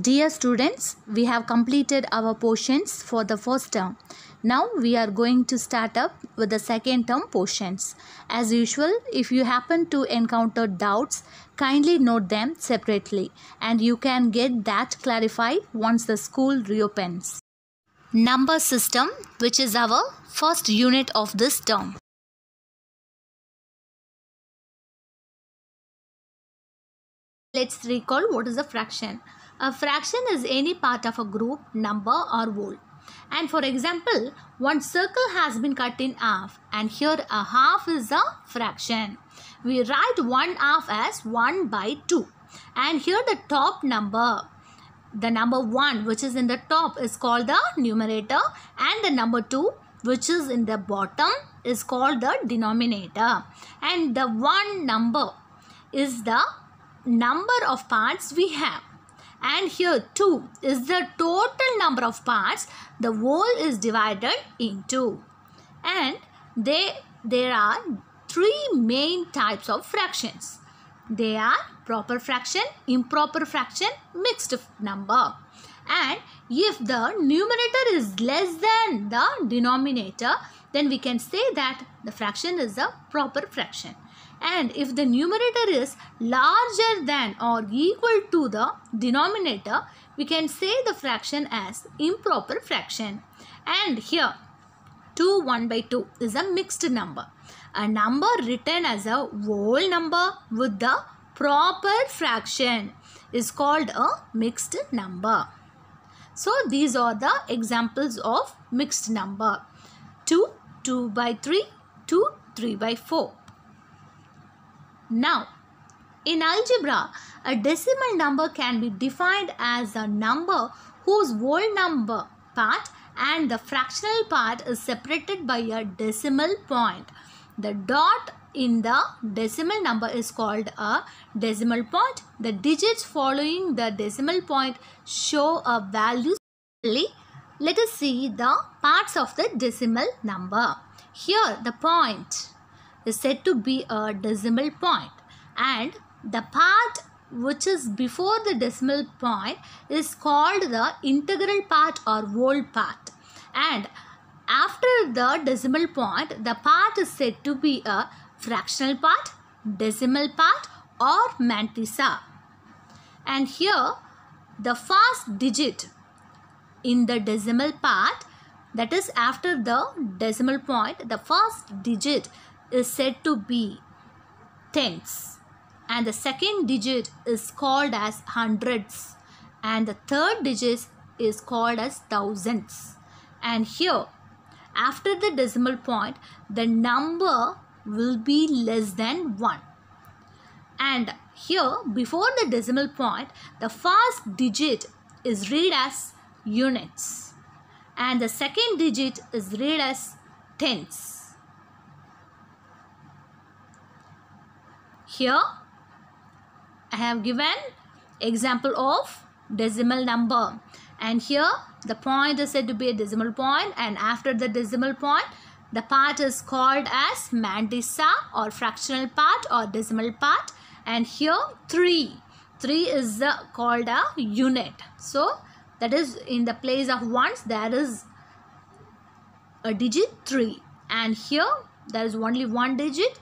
Dear students, we have completed our portions for the first term. Now we are going to start up with the second term portions. As usual, if you happen to encounter doubts, kindly note them separately and you can get that clarified once the school reopens. Number system which is our first unit of this term. Let's recall what is a fraction. A fraction is any part of a group, number or whole. And for example, one circle has been cut in half and here a half is a fraction. We write one half as 1 by 2. And here the top number, the number 1 which is in the top is called the numerator and the number 2 which is in the bottom is called the denominator. And the 1 number is the number of parts we have and here 2 is the total number of parts the whole is divided into and they, there are three main types of fractions. They are proper fraction, improper fraction, mixed number. And if the numerator is less than the denominator, then we can say that the fraction is a proper fraction and if the numerator is larger than or equal to the denominator, we can say the fraction as improper fraction. And here 2 1 by 2 is a mixed number. A number written as a whole number with the proper fraction is called a mixed number. So these are the examples of mixed number. 2, 2 by 3, 2, 3 by 4. Now, in algebra, a decimal number can be defined as a number whose whole number part and the fractional part is separated by a decimal point. The dot in the decimal number is called a decimal point. The digits following the decimal point show a value. Let us see the parts of the decimal number. Here the point is said to be a decimal point and the part which is before the decimal point is called the integral part or whole part and after the decimal point the part is said to be a fractional part decimal part or mantissa and here the first digit in the decimal part that is after the decimal point the first digit is said to be tens and the second digit is called as hundreds and the third digit is called as thousands and here after the decimal point the number will be less than 1 and here before the decimal point the first digit is read as units and the second digit is read as tens. Here I have given example of decimal number and here the point is said to be a decimal point and after the decimal point the part is called as mandisa or fractional part or decimal part and here 3 3 is the, called a unit so that is in the place of ones there is a digit 3 and here there is only one digit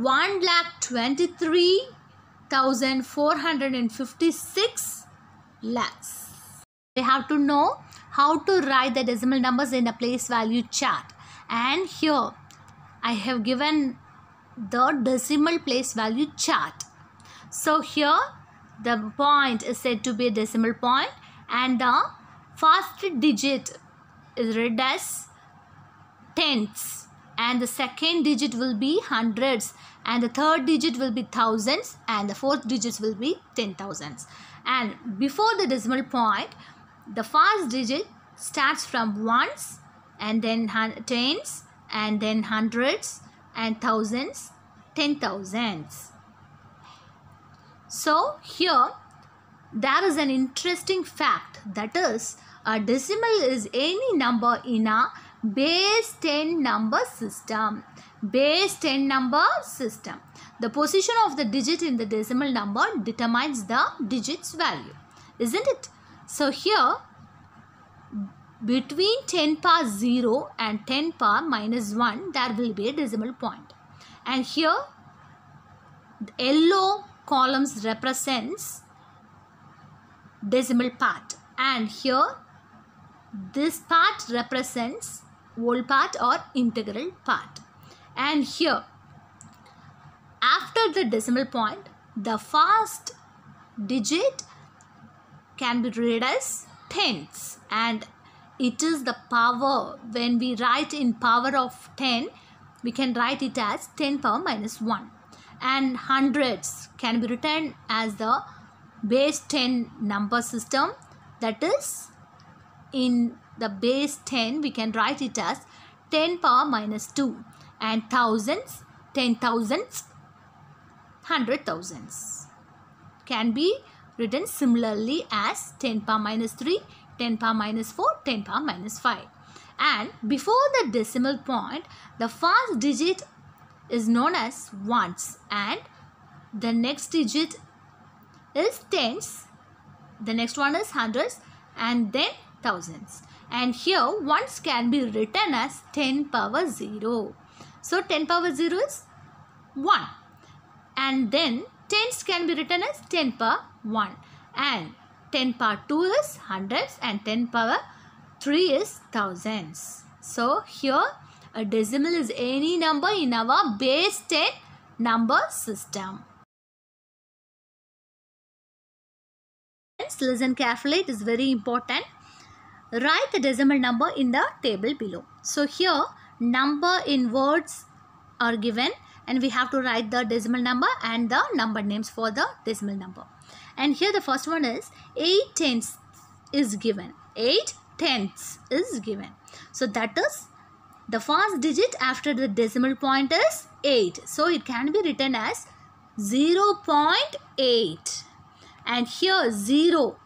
one lakh twenty three thousand four hundred and fifty six lakhs. We have to know how to write the decimal numbers in a place value chart. And here I have given the decimal place value chart. So here the point is said to be a decimal point and the first digit is read as tenths and the second digit will be hundreds and the third digit will be thousands and the fourth digit will be ten thousands and before the decimal point the first digit starts from ones and then tens and then hundreds and thousands ten thousands so here there is an interesting fact that is a decimal is any number in a base 10 number system base 10 number system the position of the digit in the decimal number determines the digits value isn't it so here between 10 power 0 and 10 power minus 1 there will be a decimal point and here the yellow columns represents decimal part and here this part represents whole part or integral part. And here, after the decimal point, the first digit can be read as tens and it is the power when we write in power of 10 we can write it as 10 power minus 1 and hundreds can be written as the base 10 number system that is in the base 10 we can write it as 10 power minus 2 and thousands 10 thousands 100 thousands can be written similarly as 10 power minus 3 10 power minus 4 10 power minus 5 and before the decimal point the first digit is known as ones and the next digit is tens the next one is hundreds and then thousands and here ones can be written as 10 power 0. So 10 power 0 is 1 and then tens can be written as 10 power 1 and 10 power 2 is hundreds and 10 power 3 is thousands. So here a decimal is any number in our base 10 number system. Friends, listen carefully. It is very important write the decimal number in the table below. So here number in words are given and we have to write the decimal number and the number names for the decimal number. And here the first one is 8 tenths is given. 8 tenths is given. So that is the first digit after the decimal point is 8. So it can be written as 0 0.8 and here 0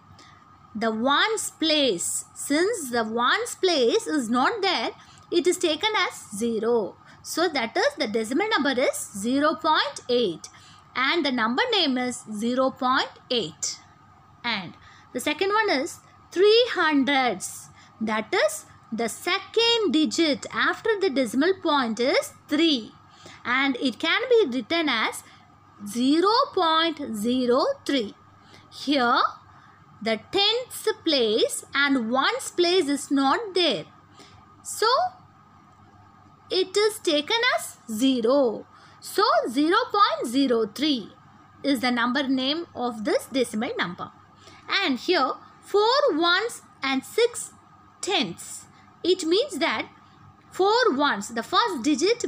the ones place. Since the ones place is not there, it is taken as 0. So that is the decimal number is 0.8 and the number name is 0.8. And the second one is 300s. That is the second digit after the decimal point is 3 and it can be written as 0.03. Here the tenth place and one's place is not there. So, it is taken as 0. So, 0 0.03 is the number name of this decimal number. And here, 4 ones and 6 tenths. It means that 4 ones, the first digit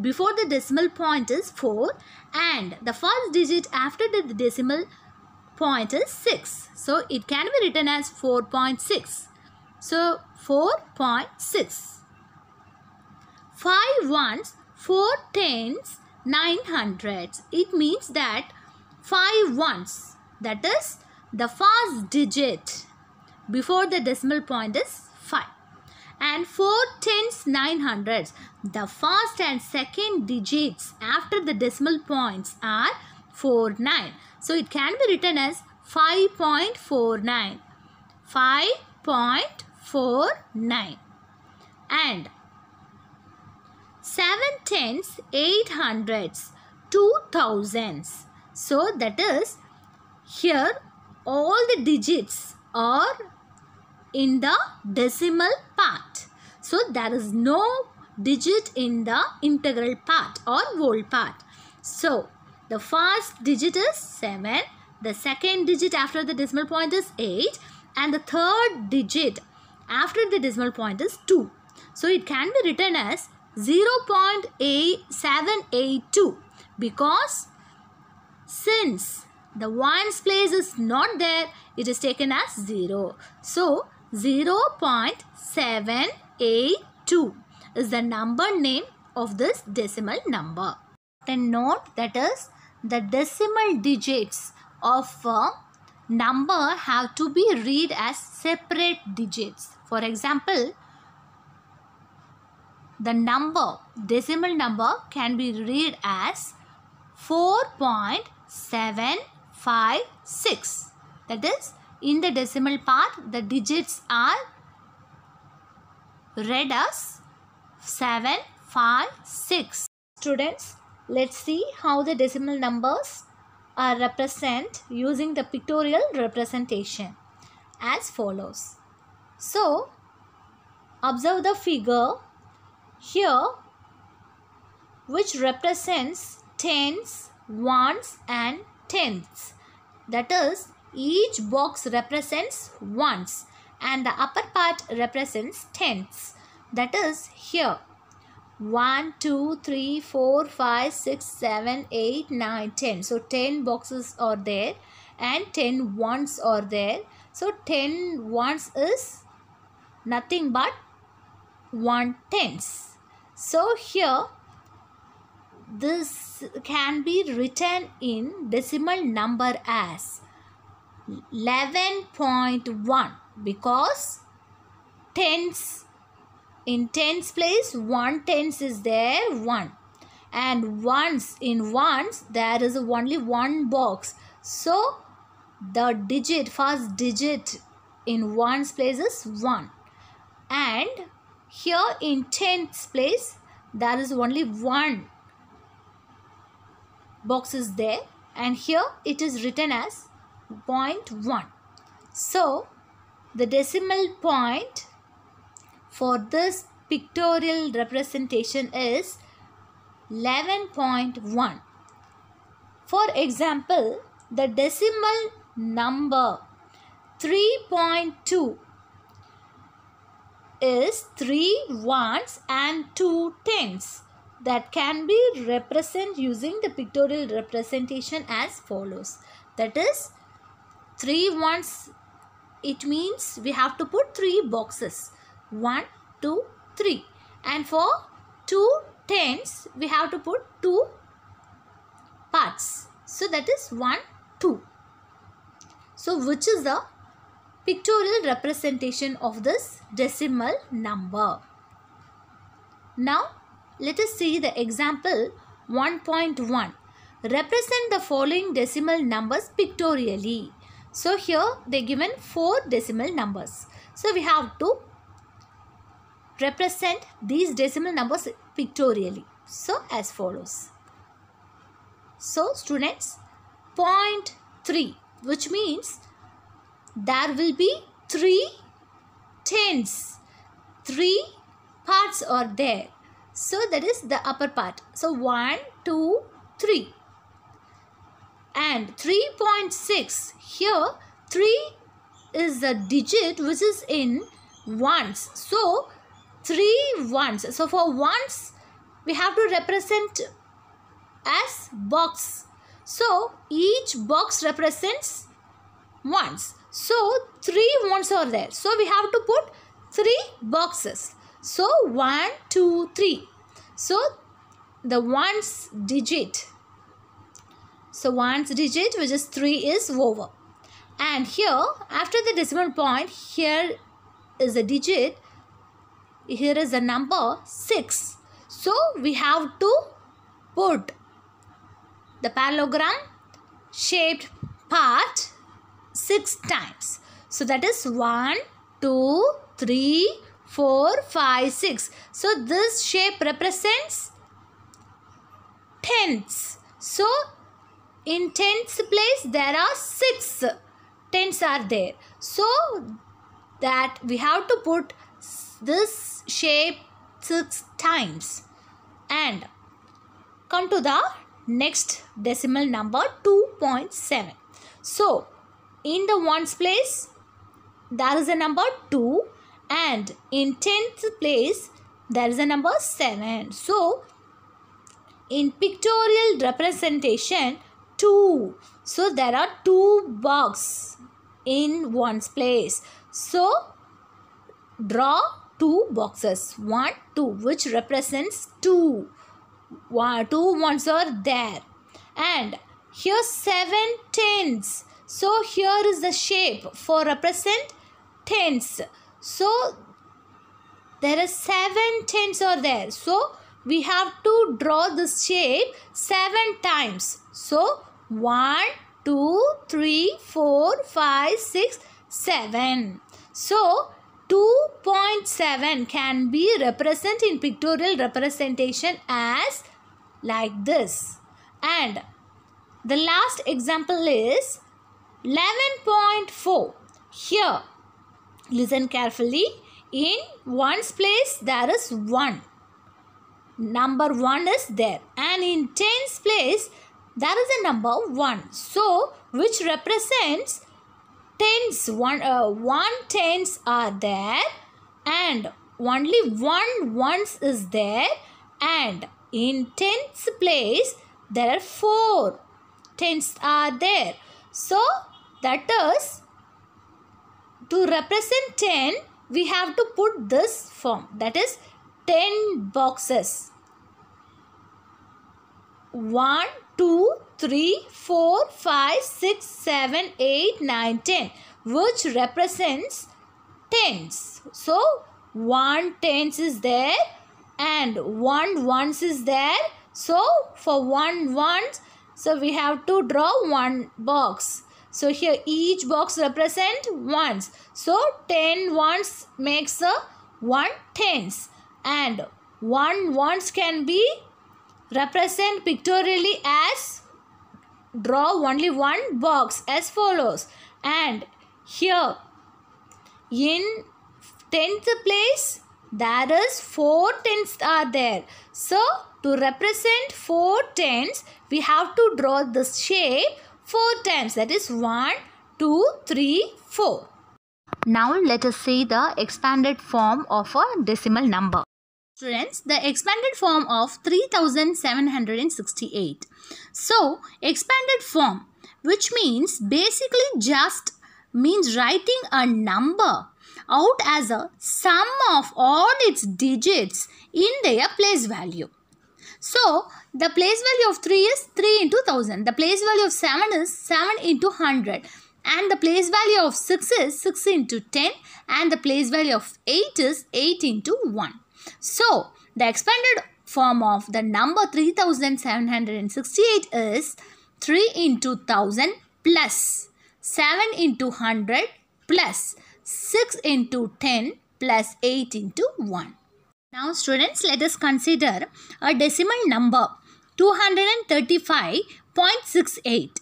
before the decimal point is 4 and the first digit after the decimal point is 6. So it can be written as 4.6. So 4.6. 5 ones, 4 tens, 9 hundreds. It means that 5 ones that is the first digit before the decimal point is 5 and 4 tens 9 hundreds. The first and second digits after the decimal points are 4 9. So it can be written as 5.49. 5.49. And 7 tenths, 8 hundredths, 2 thousandths. So that is here all the digits are in the decimal part. So there is no digit in the integral part or whole part. So the first digit is 7. The second digit after the decimal point is 8. And the third digit after the decimal point is 2. So it can be written as 0 0.8782 because since the ones place is not there, it is taken as 0. So 0.782 is the number name of this decimal number. Then note that is the decimal digits of a number have to be read as separate digits. For example, the number, decimal number can be read as 4.756. That is, in the decimal part, the digits are read as 756. Students, Let's see how the decimal numbers are represent using the pictorial representation as follows. So, observe the figure here which represents tens, ones and tenths. That is, each box represents ones and the upper part represents tenths. That is, here 1, 2, 3, 4, 5, 6, 7, 8, 9, 10. So 10 boxes are there and 10 ones are there. So 10 ones is nothing but 1 tens. So here this can be written in decimal number as 11.1 because tens in tens place one tens is there one and ones in ones there is only one box so the digit first digit in ones place is one and here in tens place there is only one box is there and here it is written as point 0.1 so the decimal point for this pictorial representation is 11.1. For example, the decimal number 3.2 is 3 ones and 2 tens that can be represent using the pictorial representation as follows. That is 3 ones it means we have to put 3 boxes 1, 2, 3. And for 2 tens, we have to put 2 parts. So that is 1, 2. So which is the pictorial representation of this decimal number? Now let us see the example 1.1. Represent the following decimal numbers pictorially. So here they given 4 decimal numbers. So we have to represent these decimal numbers pictorially. So, as follows. So, students, point 3 which means there will be 3 tens. 3 parts are there. So, that is the upper part. So, one, two, three, And 3.6 here 3 is the digit which is in ones. So, three ones. So for ones, we have to represent as box. So each box represents ones. So three ones are there. So we have to put three boxes. So one, two, three. So the ones digit. So ones digit which is 3 is over. And here after the decimal point here is a digit here is the number 6. So we have to put the parallelogram shaped part 6 times. So that is 1, 2, 3, 4, 5, 6. So this shape represents tens. So in tens place there are 6 tens are there. So that we have to put this shape six times and come to the next decimal number 2.7 so in the ones place there is a number 2 and in 10th place there is a number 7 so in pictorial representation 2 so there are two bugs in ones place so draw two boxes. One, two, which represents two. One, two ones are there. And here seven tens. So here is the shape for represent tens. So there are seven tens are there. So we have to draw this shape seven times. So one, two, three, four, five, six, seven. So 2.7 can be represented in pictorial representation as like this. And the last example is 11.4. Here, listen carefully. In ones place, there is 1. Number 1 is there. And in tens place, there is a number 1. So, which represents tens, one, uh, one tens are there and only one ones is there and in tens place there are four tens are there. So that is to represent 10 we have to put this form that is 10 boxes. 1, 2, 3, 4, 5, 6, 7, 8, 9, 10 which represents tens. So, 1 tens is there and 1 ones is there. So, for 1 ones, so we have to draw one box. So, here each box represent ones. So, 10 ones makes a 1 tens and 1 ones can be represent pictorially as draw only one box as follows and here in 10th place that is 4 tens are there so to represent 4 tens we have to draw this shape 4 times that is 1 2 3 4 now let us see the expanded form of a decimal number Students, the expanded form of 3768. So, expanded form, which means basically just means writing a number out as a sum of all its digits in their place value. So, the place value of 3 is 3 into 1000. The place value of 7 is 7 into 100. And the place value of 6 is 6 into 10. And the place value of 8 is 8 into 1. So, the expanded form of the number 3768 is 3 into 1000 plus 7 into 100 plus 6 into 10 plus 8 into 1. Now students let us consider a decimal number 235.68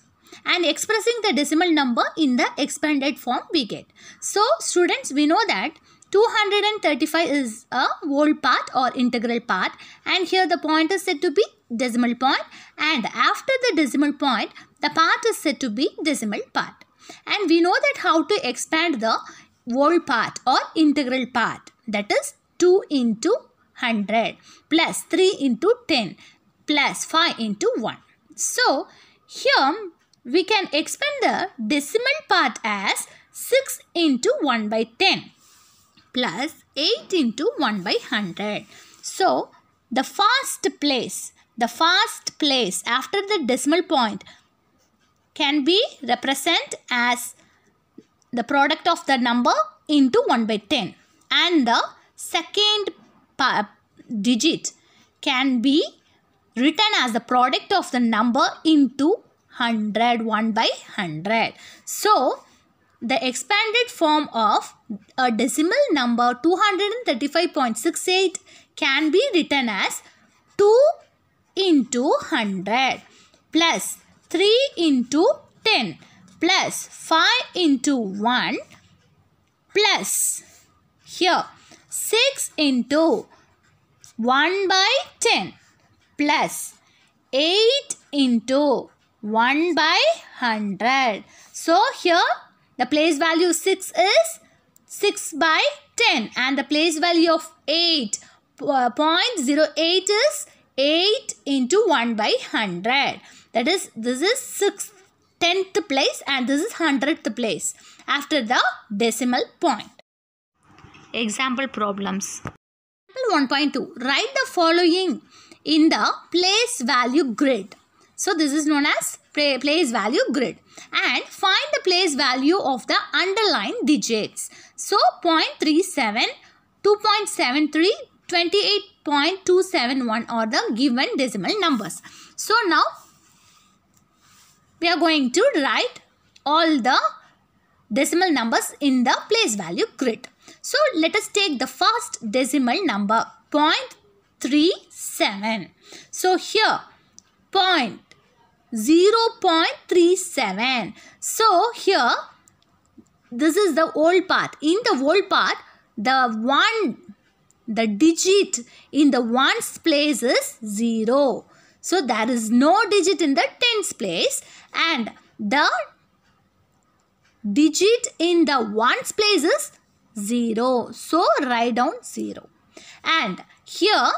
and expressing the decimal number in the expanded form we get. So students we know that 235 is a whole part or integral part and here the point is said to be decimal point and after the decimal point the part is said to be decimal part and we know that how to expand the whole part or integral part that is 2 into 100 plus 3 into 10 plus 5 into 1. So here we can expand the decimal part as 6 into 1 by 10 plus 8 into 1 by 100. So, the first place, the first place after the decimal point can be represent as the product of the number into 1 by 10 and the second digit can be written as the product of the number into 100 1 by 100 so the expanded form of a decimal number 235.68 can be written as 2 into 100 plus 3 into 10 plus 5 into 1 plus here 6 into 1 by 10 plus 8 into 1 by 100. So here the place value 6 is 6 by 10 and the place value of eight uh, point zero eight 0.08 is 8 into 1 by 100. That is, this is 6th, 10th place and this is 100th place after the decimal point. Example problems. Example 1.2. Write the following in the place value grid. So, this is known as place value grid. And find the place value of the underlined digits. So 0.37, 2.73, 28.271 are the given decimal numbers. So now we are going to write all the decimal numbers in the place value grid. So let us take the first decimal number 0.37. So here point 0 0.37. So here this is the old path in the old path the one the digit in the ones place is 0 so there is no digit in the tens place and the digit in the ones place is 0 so write down 0 and here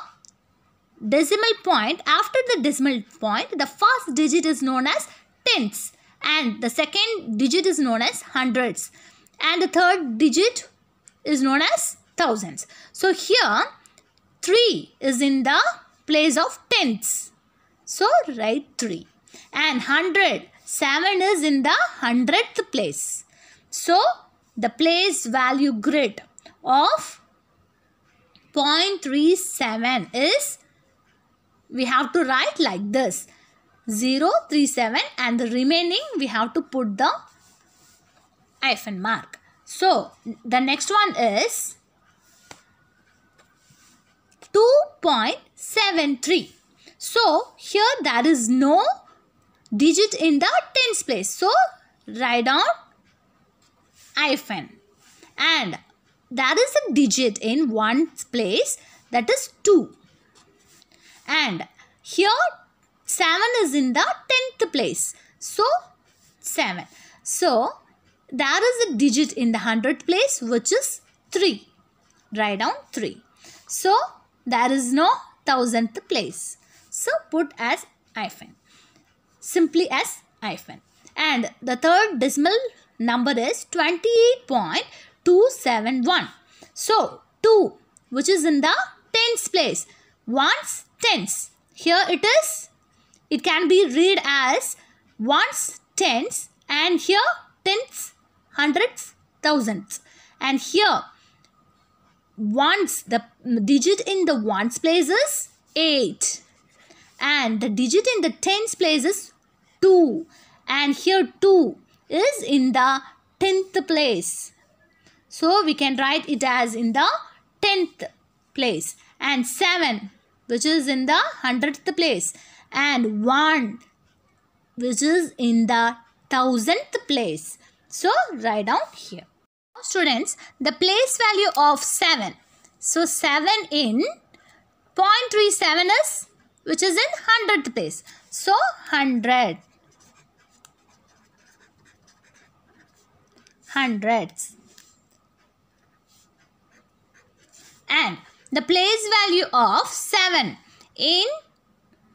decimal point after the decimal point the first digit is known as tens and the second digit is known as hundreds and the third digit is known as thousands. So here 3 is in the place of tenths. So write 3 and 100 7 is in the 100th place. So the place value grid of 0.37 is we have to write like this 0, 3, 7 and the remaining we have to put the hyphen mark. So, the next one is 2.73. So, here there is no digit in the tens place. So, write down hyphen. And there is a digit in one place that is 2. And here 7 is in the 10th place. So, 7. So, there is a digit in the 100th place which is 3. Write down 3. So, there is no 1000th place. So, put as hyphen. Simply as hyphen. And the third decimal number is 28.271. So, 2 which is in the tens place. Ones, tens. Here it is it can be read as ones, tens and here tens, hundreds, thousands. And here ones, the digit in the ones place is 8. And the digit in the tens place is 2. And here 2 is in the 10th place. So we can write it as in the 10th place. And 7 which is in the 100th place and 1 which is in the thousandth place. So write down here. Students, the place value of 7. So 7 in 0.37 is which is in 100th place. So 100. Hundreds. And the place value of 7 in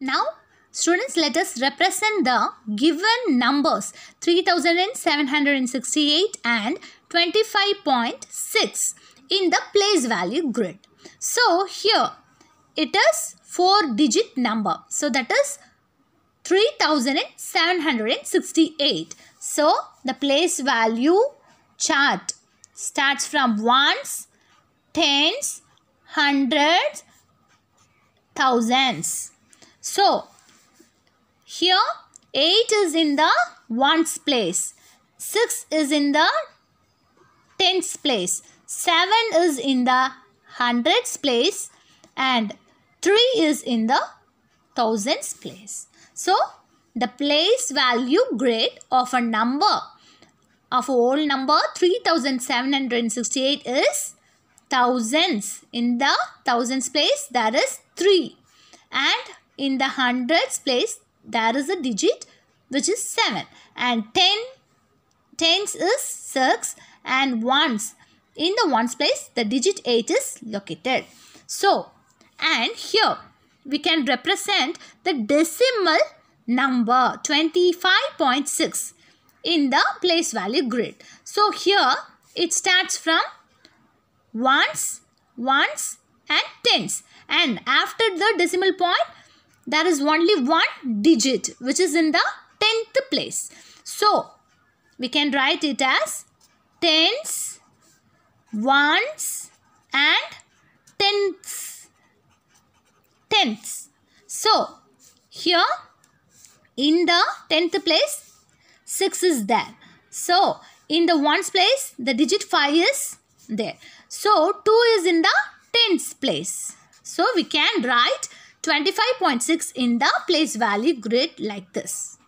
Now, students, let us represent the given numbers 3768 and 25.6 in the place value grid. So, here it is 4 digit number. So, that is 3768. So, the place value chart starts from ones, tens, hundreds, thousands. So, here 8 is in the ones place. 6 is in the tens place. 7 is in the hundreds place. And 3 is in the thousands place. So, the place value grade of a number of a whole number 3768 is thousands. In the thousands place that is 3. And in the hundreds place, there is a digit which is 7. And 10, tens is 6. And ones, in the ones place, the digit 8 is located. So, and here we can represent the decimal number 25.6 in the place value grid. So, here it starts from ones, ones and tens. And after the decimal point, there is only one digit which is in the 10th place. So, we can write it as tens, ones and tenths. Tenths. So, here in the 10th place, 6 is there. So, in the ones place, the digit 5 is there. So, 2 is in the tens place. So, we can write 25.6 in the place value grid like this.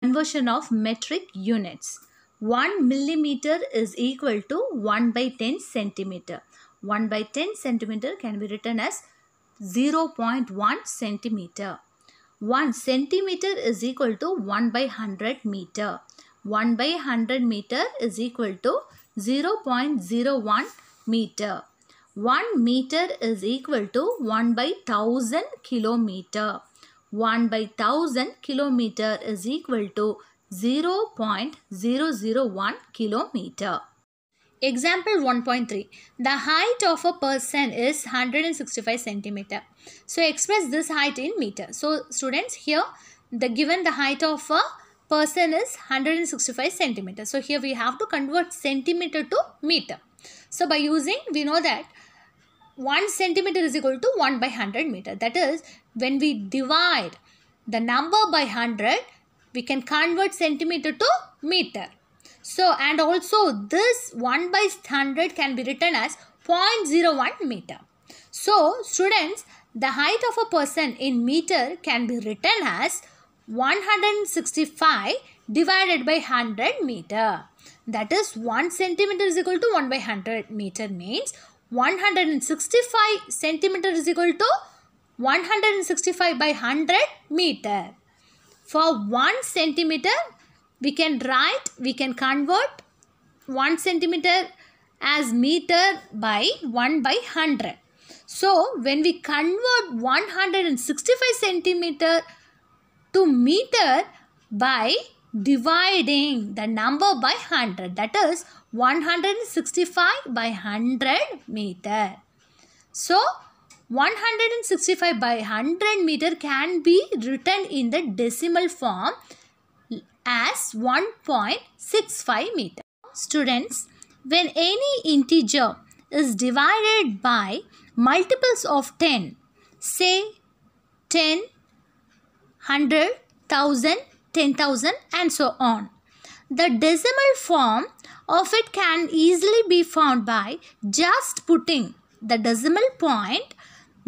Conversion of metric units. 1 millimeter is equal to 1 by 10 centimeter. 1 by 10 centimeter can be written as 0.1 centimeter. 1 centimeter is equal to 1 by 100 meter. 1 by 100 meter is equal to 0.01 meter. 1 meter is equal to 1 by 1000 kilometer. 1 by 1000 kilometer is equal to 0 0.001 kilometer. Example 1.3. The height of a person is 165 centimeter. So express this height in meter. So students here the given the height of a person is 165 centimeter. So here we have to convert centimeter to meter. So by using, we know that 1 centimeter is equal to 1 by 100 meter. That is, when we divide the number by 100, we can convert centimeter to meter. So, and also this 1 by 100 can be written as 0.01 meter. So, students, the height of a person in meter can be written as 165 divided by 100 meter. That is 1 centimeter is equal to 1 by 100 meter means 165 centimeter is equal to 165 by 100 meter. For 1 centimeter, we can write, we can convert 1 centimeter as meter by 1 by 100. So, when we convert 165 centimeter to meter by dividing the number by 100 that is 165 by 100 meter. So 165 by 100 meter can be written in the decimal form as 1.65 meter. Students, when any integer is divided by multiples of 10, say 10, 100, 1000, 10,000 and so on. The decimal form of it can easily be found by just putting the decimal point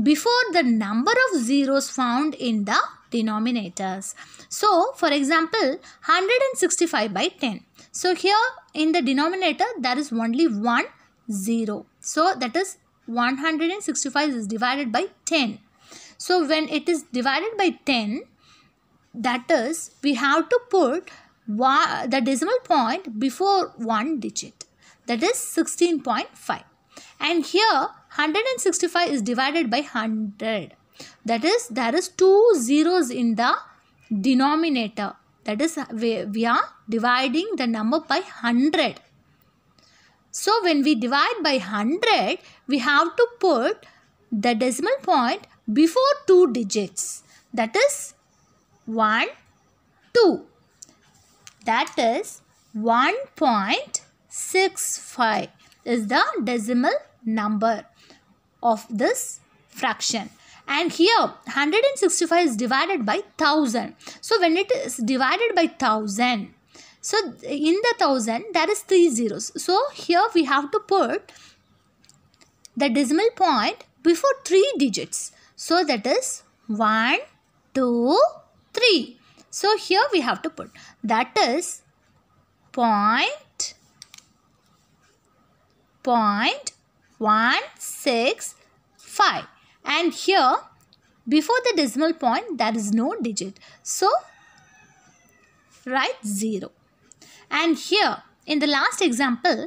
before the number of zeros found in the denominators. So, for example, 165 by 10. So, here in the denominator, there is only 1 0. So, that is 165 is divided by 10. So, when it is divided by 10, that is, we have to put the decimal point before one digit. That is 16.5. And here 165 is divided by 100. That is, there is two zeros in the denominator. That is, we, we are dividing the number by 100. So, when we divide by 100, we have to put the decimal point before two digits. That is 1, 2. That is 1.65 is the decimal number of this fraction. And here 165 is divided by 1000. So when it is divided by 1000, so in the 1000 there is 3 zeros. So here we have to put the decimal point before 3 digits. So that is 1, 2, 3. So here we have to put that is point point one six five and here before the decimal point there is no digit so write 0 and here in the last example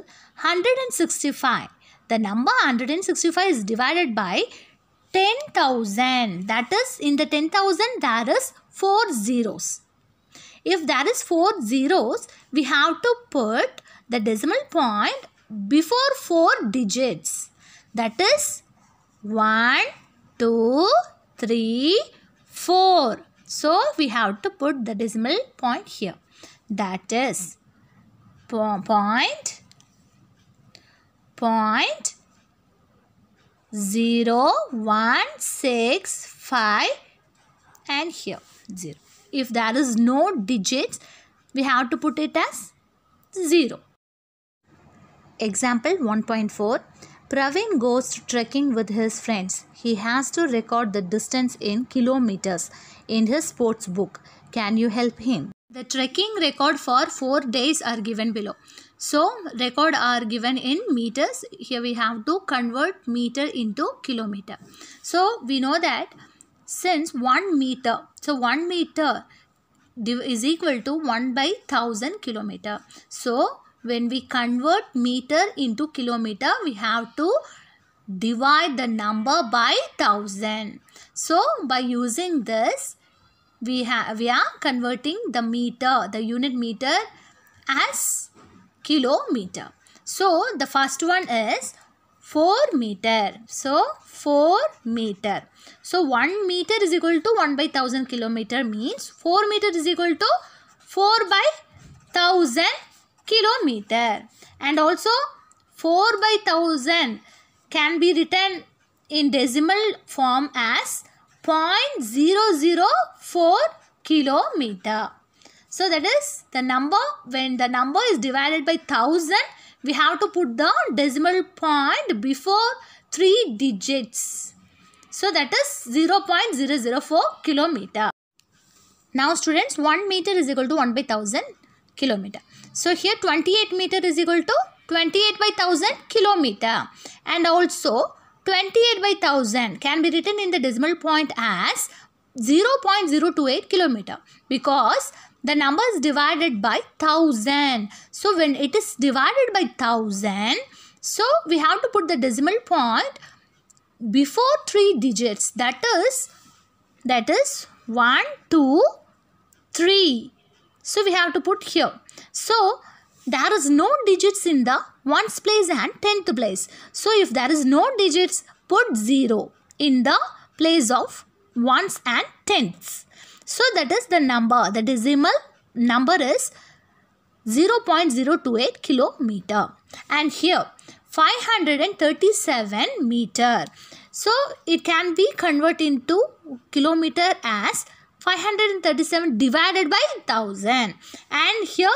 165 the number 165 is divided by 10,000 that is in the 10,000 there is 4 zeros. If there is 4 zeros, we have to put the decimal point before 4 digits. That is 1, 2, 3, 4. So, we have to put the decimal point here. That is point, point, 0, 1, 6, 5, and here 0. If there is no digits, we have to put it as 0. Example 1.4 Praveen goes trekking with his friends. He has to record the distance in kilometers in his sports book. Can you help him? The trekking record for 4 days are given below. So, record are given in meters. Here we have to convert meter into kilometer. So, we know that since 1 meter. So 1 meter is equal to 1 by 1000 kilometer. So when we convert meter into kilometer, we have to divide the number by 1000. So by using this, we, have, we are converting the meter, the unit meter as kilometer. So the first one is 4 meter. So, 4 meter. So, 1 meter is equal to 1 by 1000 kilometer means 4 meter is equal to 4 by 1000 kilometer. And also 4 by 1000 can be written in decimal form as 0.004 kilometer. So, that is the number when the number is divided by 1000 we have to put the decimal point before three digits. So that is 0 0.004 kilometer. Now students 1 meter is equal to 1 by 1000 kilometer. So here 28 meter is equal to 28 by 1000 kilometer and also 28 by 1000 can be written in the decimal point as 0.028 kilometer because the number is divided by 1000 so when it is divided by 1000 so we have to put the decimal point before three digits that is that is 1 2 3 so we have to put here so there is no digits in the ones place and tenth place so if there is no digits put 0 in the place of ones and tenths so that is the number. The decimal number is 0.028 kilometer. And here 537 meter. So it can be converted into kilometer as 537 divided by 1000. And here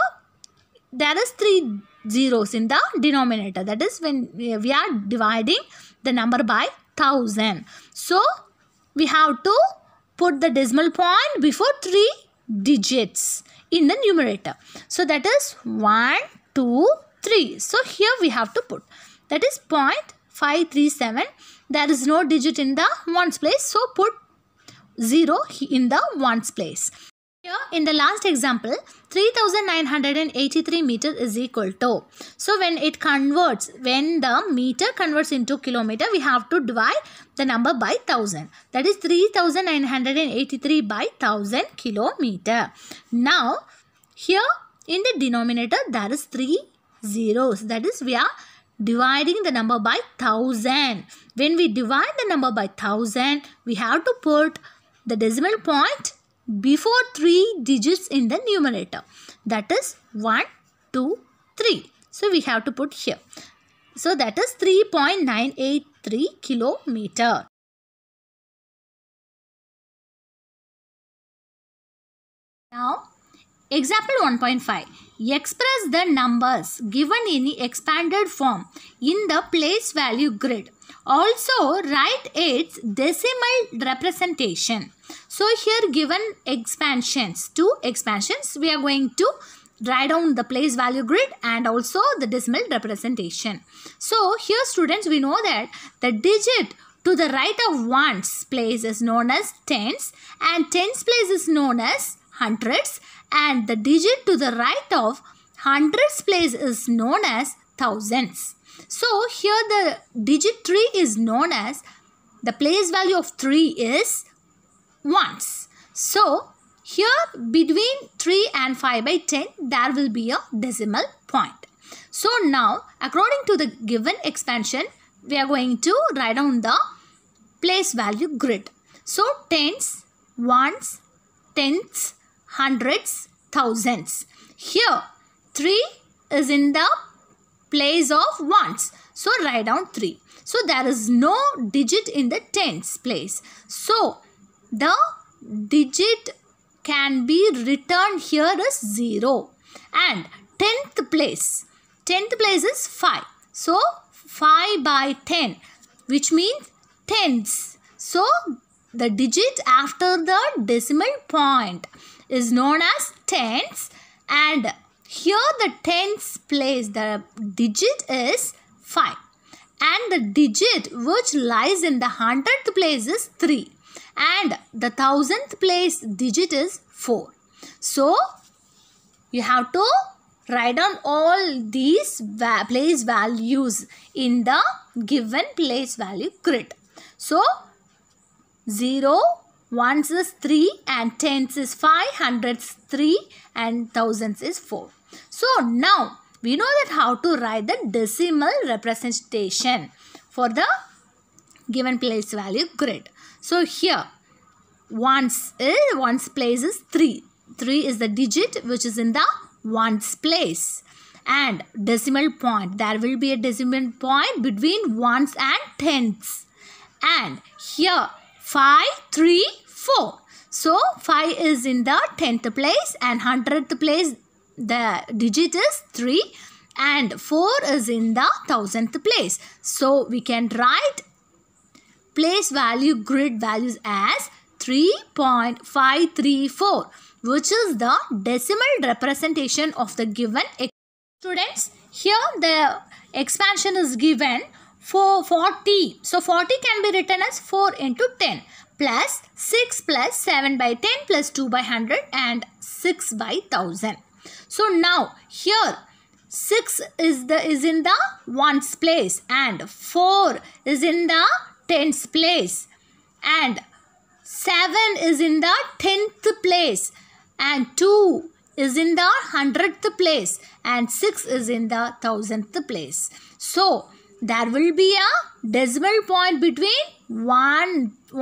there is three zeros in the denominator. That is when we are dividing the number by 1000. So we have to put the decimal point before three digits in the numerator. So that is 1, 2, 3. So here we have to put that is 0.537. There is no digit in the ones place. So put 0 in the ones place. Here in the last example, 3983 meter is equal to. So when it converts, when the meter converts into kilometer, we have to divide the number by 1000. That is 3983 by 1000 kilometer. Now here in the denominator there is 3 zeros. That is we are dividing the number by 1000. When we divide the number by 1000, we have to put the decimal point before three digits in the numerator. That is 1, 2, 3. So we have to put here. So that is 3.983 kilometer. Now Example 1.5 Express the numbers given in the expanded form in the place value grid also write its decimal representation. So here given expansions, two expansions, we are going to write down the place value grid and also the decimal representation. So here students we know that the digit to the right of ones place is known as tens and tens place is known as hundreds and the digit to the right of hundreds place is known as thousands. So here the digit 3 is known as the place value of 3 is ones. So here between 3 and 5 by 10 there will be a decimal point. So now according to the given expansion we are going to write down the place value grid. So tens, ones, tenths, hundreds, thousands. Here 3 is in the place of ones. So write down 3. So there is no digit in the tens place. So the digit can be written here as 0. And 10th place. 10th place is 5. So 5 by 10 which means tens. So the digit after the decimal point is known as tens and here the tens place, the digit is 5 and the digit which lies in the hundredth place is 3 and the thousandth place digit is 4. So you have to write down all these place values in the given place value grid. So 0, 1s is 3 and 10s is 5, 100s 3 and 1000s is 4. So now we know that how to write the decimal representation for the given place value grid. So here ones is ones place is 3. 3 is the digit which is in the ones place and decimal point. There will be a decimal point between ones and tens. And here 5, 3, 4. So 5 is in the 10th place and 100th place the digit is 3 and 4 is in the thousandth place. So we can write place value grid values as 3.534 which is the decimal representation of the given students here the expansion is given for 40 so 40 can be written as 4 into 10 plus 6 plus 7 by 10 plus 2 by 100 and 6 by 1000 so now here 6 is the is in the ones place and 4 is in the tens place and 7 is in the tenth place and 2 is in the hundredth place and 6 is in the thousandth place. So there will be a decimal point between one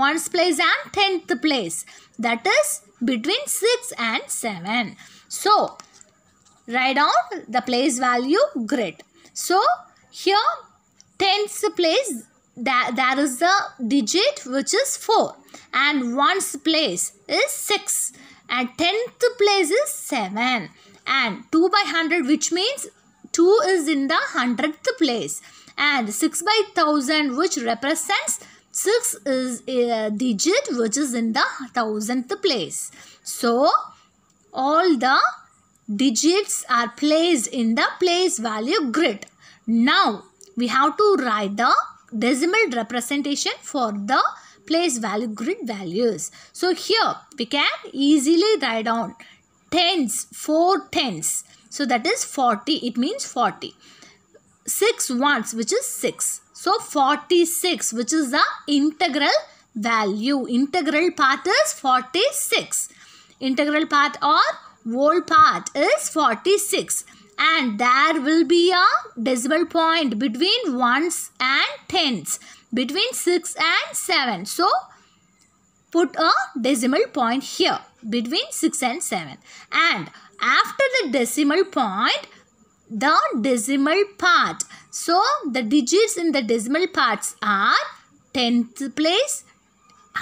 ones place and tenth place that is between 6 and 7. So write down the place value grid so here tens place that there is the digit which is 4 and ones place is 6 and 10th place is 7 and 2 by 100 which means 2 is in the 100th place and 6 by 1000 which represents 6 is a uh, digit which is in the 1000th place. So all the digits are placed in the place value grid. Now, we have to write the decimal representation for the place value grid values. So, here we can easily write down tens, 4 tens. So, that is 40. It means 40. 6 ones which is 6. So, 46 which is the integral value. Integral part is 46. Integral part or Whole part is 46 and there will be a decimal point between ones and tens between 6 and 7 so put a decimal point here between 6 and 7 and after the decimal point the decimal part so the digits in the decimal parts are 10th place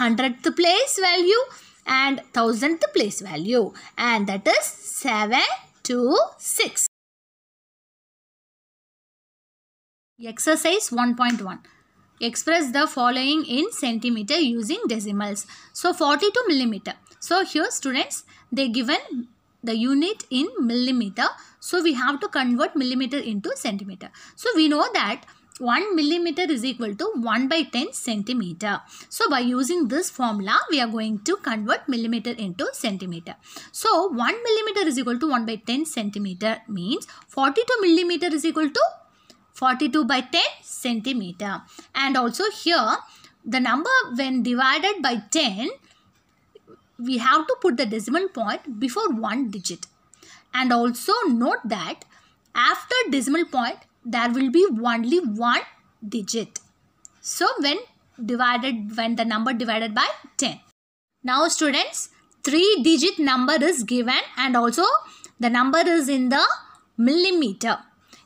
100th place value and thousandth place value and that is 7 6. Exercise 1.1 Express the following in centimeter using decimals. So 42 millimeter. So here students they given the unit in millimeter. So we have to convert millimeter into centimeter. So we know that 1 millimeter is equal to 1 by 10 centimeter. So by using this formula, we are going to convert millimeter into centimeter. So 1 millimeter is equal to 1 by 10 centimeter means 42 millimeter is equal to 42 by 10 centimeter. And also here, the number when divided by 10, we have to put the decimal point before one digit. And also note that after decimal point, there will be only one digit. So when divided when the number divided by 10. Now students 3 digit number is given and also the number is in the millimeter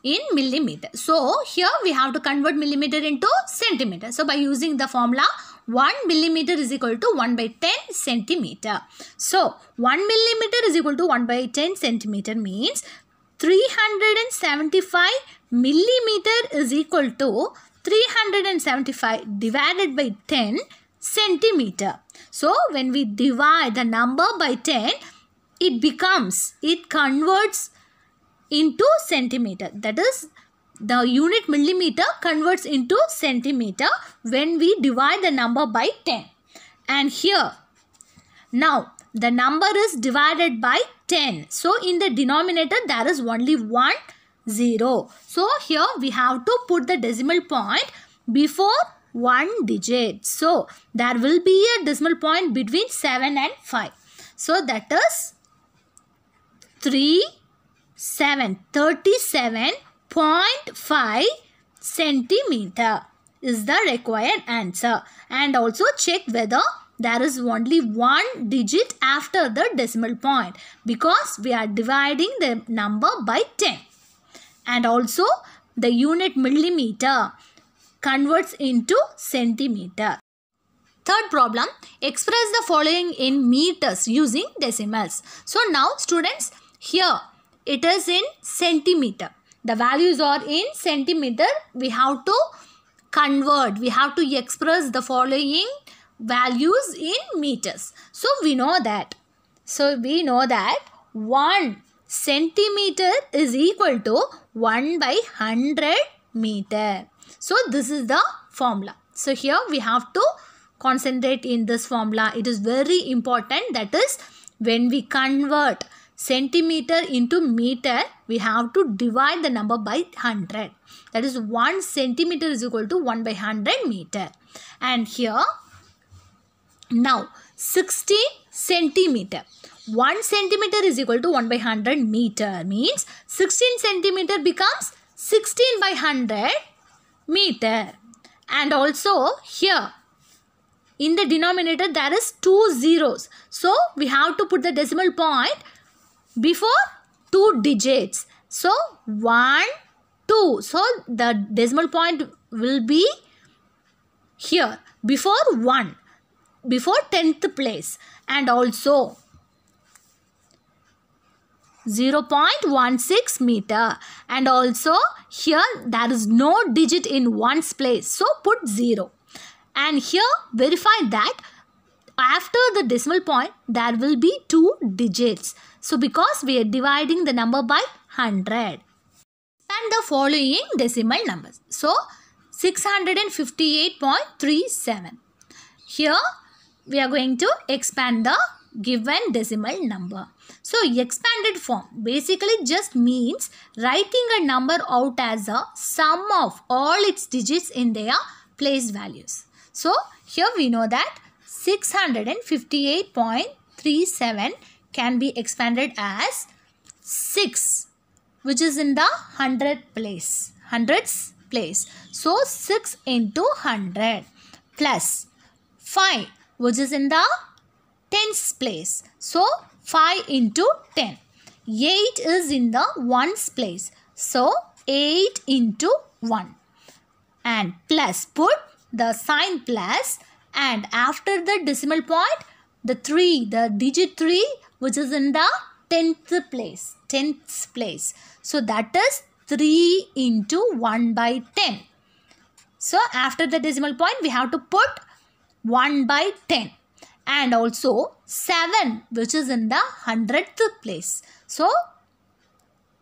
in millimeter. So here we have to convert millimeter into centimeter. So by using the formula 1 millimeter is equal to 1 by 10 centimeter. So 1 millimeter is equal to 1 by 10 centimeter means 375 millimeter is equal to 375 divided by 10 centimeter. So when we divide the number by 10, it becomes, it converts into centimeter. That is the unit millimeter converts into centimeter when we divide the number by 10. And here, now the number is divided by 10. So in the denominator, there is only 1 0. So here we have to put the decimal point before one digit. So there will be a decimal point between 7 and 5. So that is 3, 7, 37.5 centimeter is the required answer. And also check whether there is only one digit after the decimal point because we are dividing the number by 10 and also the unit millimeter converts into centimeter. Third problem, express the following in meters using decimals. So now students, here it is in centimeter. The values are in centimeter. We have to convert, we have to express the following values in meters. So we know that. So we know that 1 centimeter is equal to 1 by 100 meter. So this is the formula. So here we have to concentrate in this formula. It is very important that is when we convert centimeter into meter we have to divide the number by 100 that is 1 centimeter is equal to 1 by 100 meter and here now 60 centimeter 1 centimeter is equal to 1 by 100 meter means 16 centimeter becomes 16 by 100 meter and also here in the denominator there is two zeros so we have to put the decimal point before two digits so 1 2 so the decimal point will be here before 1 before 10th place and also 0.16 meter and also here there is no digit in ones place so put 0 and here verify that after the decimal point there will be two digits so because we are dividing the number by 100 and the following decimal numbers so 658.37 here we are going to expand the given decimal number. So expanded form basically just means writing a number out as a sum of all its digits in their place values. So here we know that 658.37 can be expanded as 6 which is in the 100 place, hundreds place. So 6 into 100 plus 5 which is in the tens place. So 5 into 10. 8 is in the ones place. So 8 into 1. And plus put the sign plus and after the decimal point the 3 the digit 3 which is in the 10th place 10th place. So that is 3 into 1 by 10. So after the decimal point we have to put 1 by 10 and also 7 which is in the hundredth place. So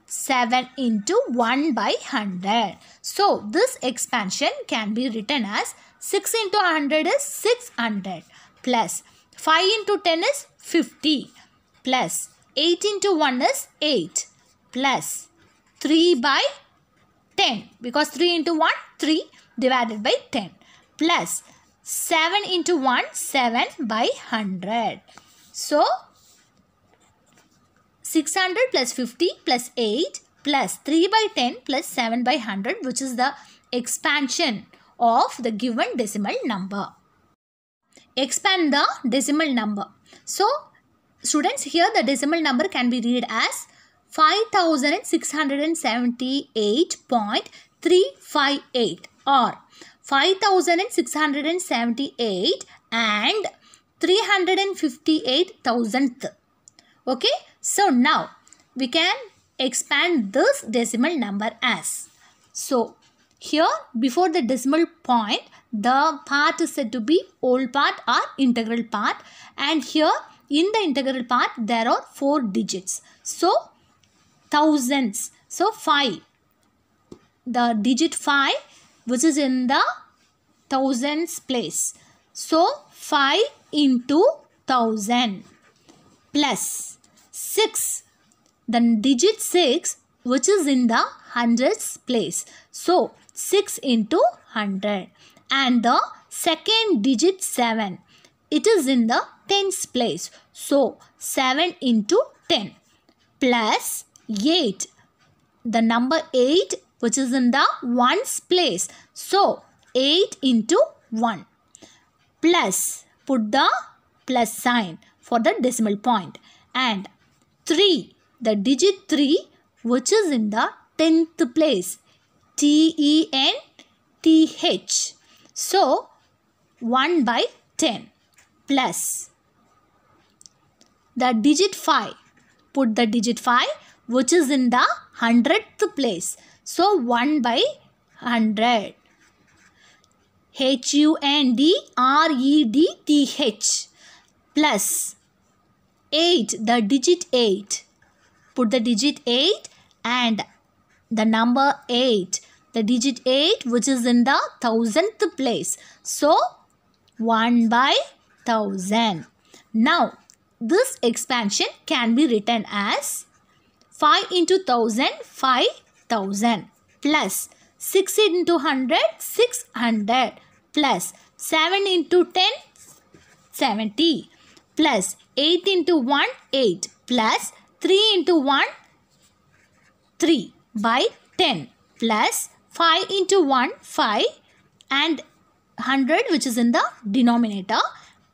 7 into 1 by 100. So this expansion can be written as 6 into 100 is 600 plus 5 into 10 is 50 plus 8 into 1 is 8 plus 3 by 10 because 3 into 1 3 divided by 10 plus 7 into 1, 7 by 100. So, 600 plus 50 plus 8 plus 3 by 10 plus 7 by 100 which is the expansion of the given decimal number. Expand the decimal number. So, students here the decimal number can be read as 5678.358 or 5678 and seventy-eight and three hundred and fifty-eight thousand. Okay. So now we can expand this decimal number as. So here before the decimal point the part is said to be whole part or integral part and here in the integral part there are four digits. So thousands. So 5. The digit 5 which is in the thousands place. So 5 into 1000 plus 6. The digit 6 which is in the hundreds place. So 6 into 100 and the second digit 7. It is in the tens place. So 7 into 10 plus 8. The number 8 which is in the ones place. So 8 into 1 plus put the plus sign for the decimal point and 3 the digit 3 which is in the 10th place T E N T H so 1 by 10 plus the digit 5 put the digit 5 which is in the 100th place so 1 by 100 H U N D R E D T H plus 8 the digit 8 put the digit 8 and the number 8 the digit 8 which is in the thousandth place so 1 by 1000 now this expansion can be written as 5 into 1000 5000 plus 6 into 100, 600 plus 7 into 10, 70 plus 8 into 1, 8 plus 3 into 1, 3 by 10 plus 5 into 1, 5 and 100 which is in the denominator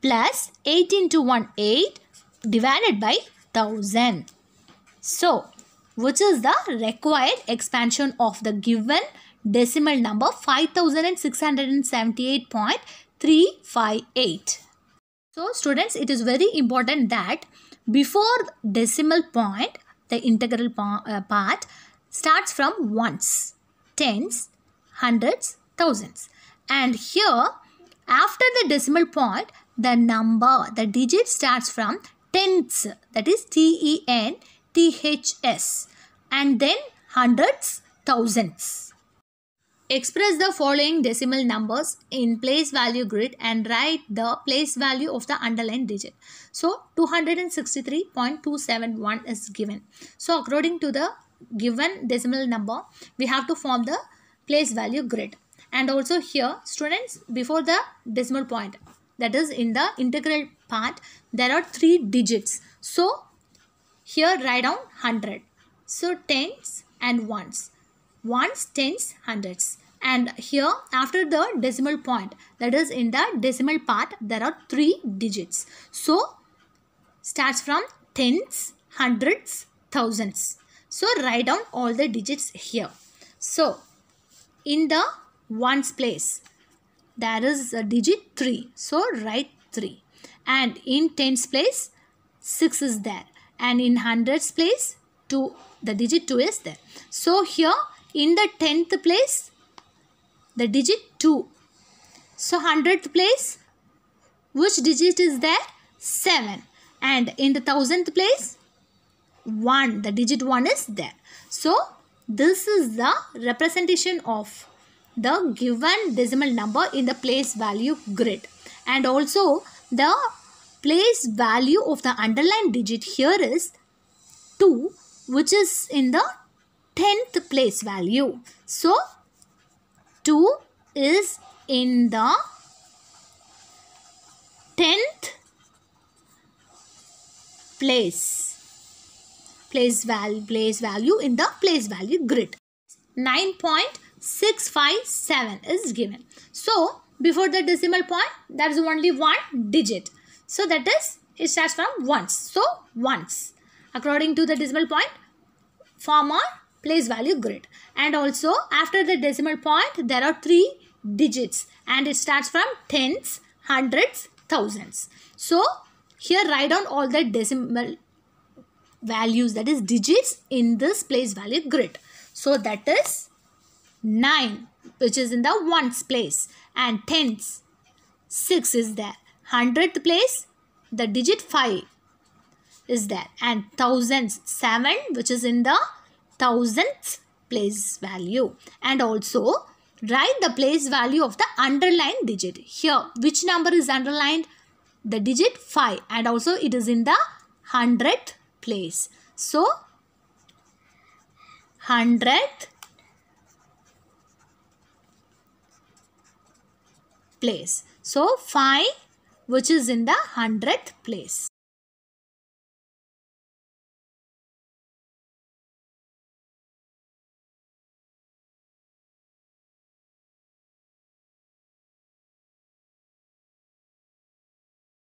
plus 8 into 1, 8 divided by 1000. So, which is the required expansion of the given decimal number 5678.358. So students, it is very important that before decimal point, the integral part uh, starts from ones, tens, hundreds, thousands. And here, after the decimal point, the number, the digit starts from tenths, that is T-E-N-T-H-S. And then hundreds, thousands. Express the following decimal numbers in place value grid and write the place value of the underlined digit. So 263.271 is given. So according to the given decimal number, we have to form the place value grid. And also here students before the decimal point that is in the integral part there are three digits. So here write down 100. So tens and ones ones, tens, hundreds and here after the decimal point that is in the decimal part there are three digits so starts from tens hundreds thousands so write down all the digits here so in the ones place there is a digit 3 so write 3 and in tens place 6 is there and in hundreds place 2 the digit 2 is there so here in the 10th place the digit 2. So, hundredth place, which digit is there? 7. And in the thousandth place, 1. The digit 1 is there. So, this is the representation of the given decimal number in the place value grid. And also, the place value of the underlined digit here is 2 which is in the 10th place value. So, 2 is in the 10th place. Place value, place value in the place value grid. 9.657 is given. So, before the decimal point, there is only one digit. So, that is, it starts from once. So, once. According to the decimal point, form place value grid and also after the decimal point there are three digits and it starts from tens hundreds thousands so here write down all the decimal values that is digits in this place value grid so that is 9 which is in the ones place and tens 6 is there hundredth place the digit 5 is there and thousands 7 which is in the thousandths place value and also write the place value of the underlined digit here which number is underlined the digit 5 and also it is in the hundredth place so hundredth place so 5 which is in the hundredth place